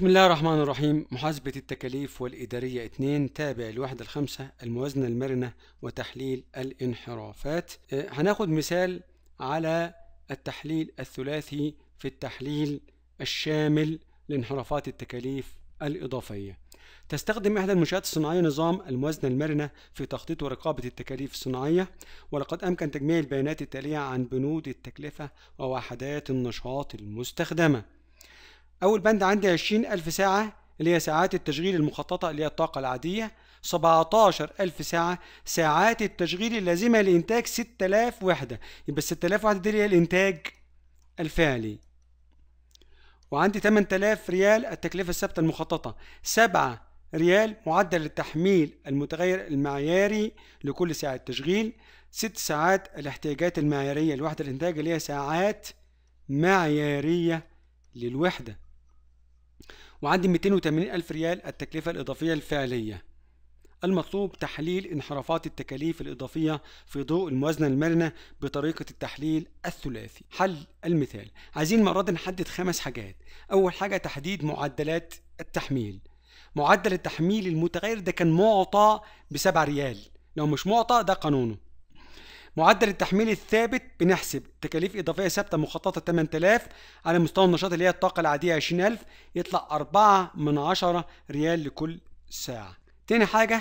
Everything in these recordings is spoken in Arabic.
بسم الله الرحمن الرحيم محاسبة التكاليف والإدارية 2 تابع الوحدة الخمسة الموازنة المرنة وتحليل الانحرافات آه، هناخد مثال على التحليل الثلاثي في التحليل الشامل لانحرافات التكاليف الإضافية تستخدم إحدى المنشآت الصناعية نظام الموازنة المرنة في تخطيط ورقابة التكاليف الصناعية ولقد أمكن تجميع البيانات التالية عن بنود التكلفة ووحدات النشاط المستخدمة أول بند عندي عشرين ألف ساعة اللي هي ساعات التشغيل المخططة اللي هي الطاقة العادية ألف ساعة ساعات التشغيل اللازمة لإنتاج 6000 وحدة يبقى 6000 وحدة دي هي الإنتاج الفعلي وعندي 8000 ريال التكلفة الثابتة المخططة 7 ريال معدل التحميل المتغير المعياري لكل ساعة تشغيل 6 ساعات الاحتياجات المعيارية لوحدة الإنتاج اللي هي ساعات معيارية للوحدة وعندي 280 ألف ريال التكلفة الإضافية الفعلية المطلوب تحليل انحرافات التكاليف الإضافية في ضوء الموازنة المرنة بطريقة التحليل الثلاثي حل المثال عايزين المرة نحدد خمس حاجات أول حاجة تحديد معدلات التحميل معدل التحميل المتغير ده كان معطى بسبعة ريال لو مش معطى ده قانونه معدل التحميل الثابت بنحسب تكاليف إضافية ثابتة مخططة 8000 على مستوى النشاط اللي هي الطاقة العادية 20000 يطلع 4 من 10 ريال لكل ساعة تاني حاجة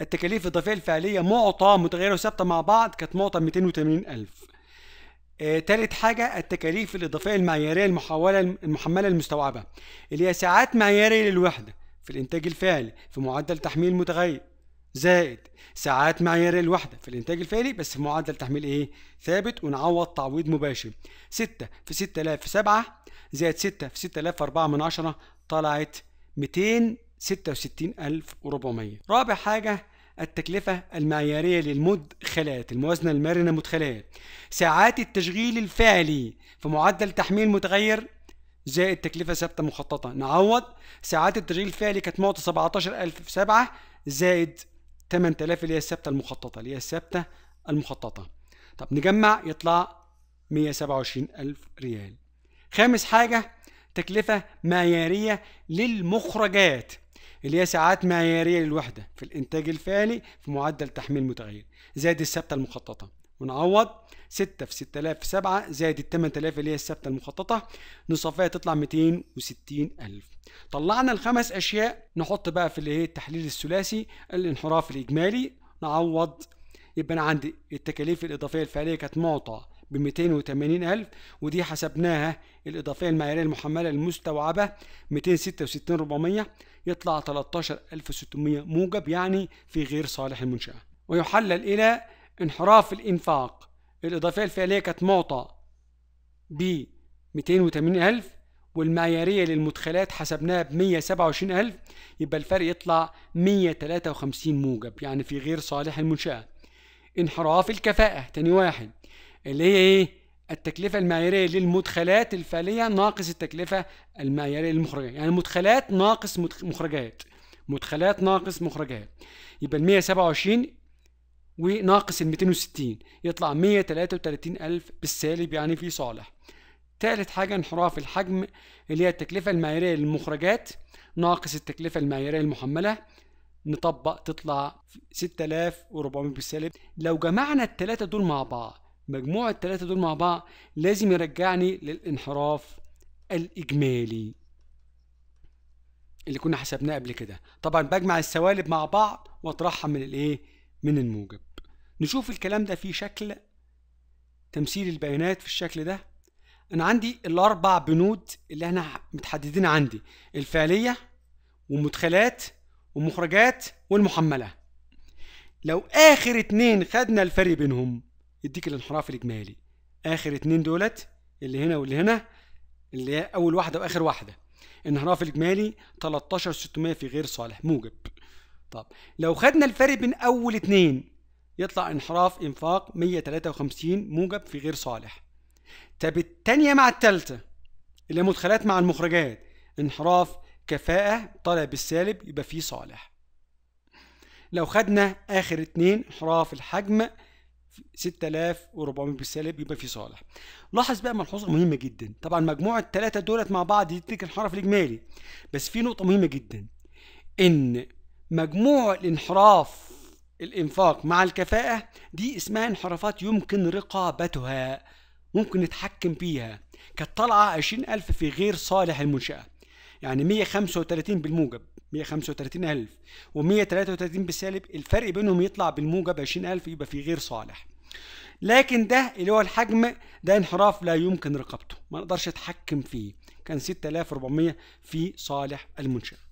التكاليف الإضافية الفعلية معطى متغيرة وثابتة مع بعض كانت معطى 280000 آه، تالت حاجة التكاليف الإضافية المعيارية المحولة المحملة المستوعبة اللي هي ساعات معيارية للوحدة في الإنتاج الفعلي في معدل تحميل متغير زائد ساعات معيار الوحدة في الإنتاج الفعلي بس في معدل تحميل إيه؟ ثابت ونعوض تعويض مباشر 6 في 6000 7 زائد 6 في 4 من 10 طلعت 266400 رابع حاجة التكلفة المعيارية للمدخلات الموازنة المرنة مدخلات ساعات التشغيل الفعلي في معدل تحميل متغير زائد تكلفة ثابتة مخططة نعوض ساعات التشغيل الفعلي كانت معطى 7 زائد 8000 اللي هي الثابته المخططه اللي هي الثابته المخططه طب نجمع يطلع 127000 ريال خامس حاجه تكلفه معياريه للمخرجات اللي هي ساعات معياريه للوحده في الانتاج الفعلي في معدل تحميل متغير زائد الثابته المخططه ونعوض 6 في 6000 في 7 زائد ال 8000 اللي هي الثابته المخططه نصفيها تطلع 260000 طلعنا الخمس اشياء نحط بقى في اللي هي التحليل الثلاثي الانحراف الاجمالي نعوض يبقى انا عندي التكاليف الاضافيه الفعليه كانت معطى ب 280000 ودي حسبناها الاضافيه المعياريه المحمله المستوعبه 266400 يطلع 13600 موجب يعني في غير صالح المنشاه ويحلل الى انحراف الإنفاق الإضافية الفعلية كانت معطى ب ألف والمعيارية للمدخلات حسبناها ب ألف يبقى الفرق يطلع 153 موجب يعني في غير صالح المنشأة انحراف الكفاءة تاني واحد اللي هي ايه التكلفة المعيارية للمدخلات الفعلية ناقص التكلفة المعيارية للمخرجات يعني مدخلات ناقص مدخ... مخرجات مدخلات ناقص مخرجات يبقى ال 127 وناقص ال 260 يطلع 133000 بالسالب يعني في صالح تالت حاجة انحراف الحجم اللي هي التكلفة المعيارية للمخرجات ناقص التكلفة المعيارية المحملة نطبق تطلع 6400 بالسالب لو جمعنا التلاتة دول مع بعض مجموع التلاتة دول مع بعض لازم يرجعني للانحراف الإجمالي اللي كنا حسبناه قبل كده طبعا بجمع السوالب مع بعض واطرحها من الايه من الموجب نشوف الكلام ده في شكل تمثيل البيانات في الشكل ده انا عندي الاربع بنود اللي احنا متحددين عندي الفعليه والمدخلات والمخرجات والمحمله لو اخر اتنين خدنا الفرق بينهم يديك الانحراف الاجمالي اخر اتنين دولت اللي هنا واللي هنا اللي هي اول واحده واخر واحده انحراف الاجمالي 13600 في غير صالح موجب طب لو خدنا الفرق بين اول اتنين يطلع انحراف انفاق 153 موجب في غير صالح طب التانية مع التالتة اللي مدخلات مع المخرجات انحراف كفاءة طالع بالسالب يبقى فيه صالح لو خدنا آخر اتنين انحراف الحجم 6400 بالسالب يبقى فيه صالح لاحظ بقى ملحوظة مهمة جدا طبعا مجموعة التلاتة دولت مع بعض يديك الانحراف الإجمالي بس في نقطة مهمة جدا إن مجموع الانحراف الإنفاق مع الكفاءة دي اسمها انحرافات يمكن رقابتها ممكن نتحكم فيها كانت طالعة 20000 في غير صالح المنشأة يعني 135 بالموجب 135000 و133 بالسالب الفرق بينهم يطلع بالموجب 20000 يبقى في غير صالح لكن ده اللي هو الحجم ده انحراف لا يمكن رقابته ما نقدرش اتحكم فيه كان 6400 في صالح المنشأة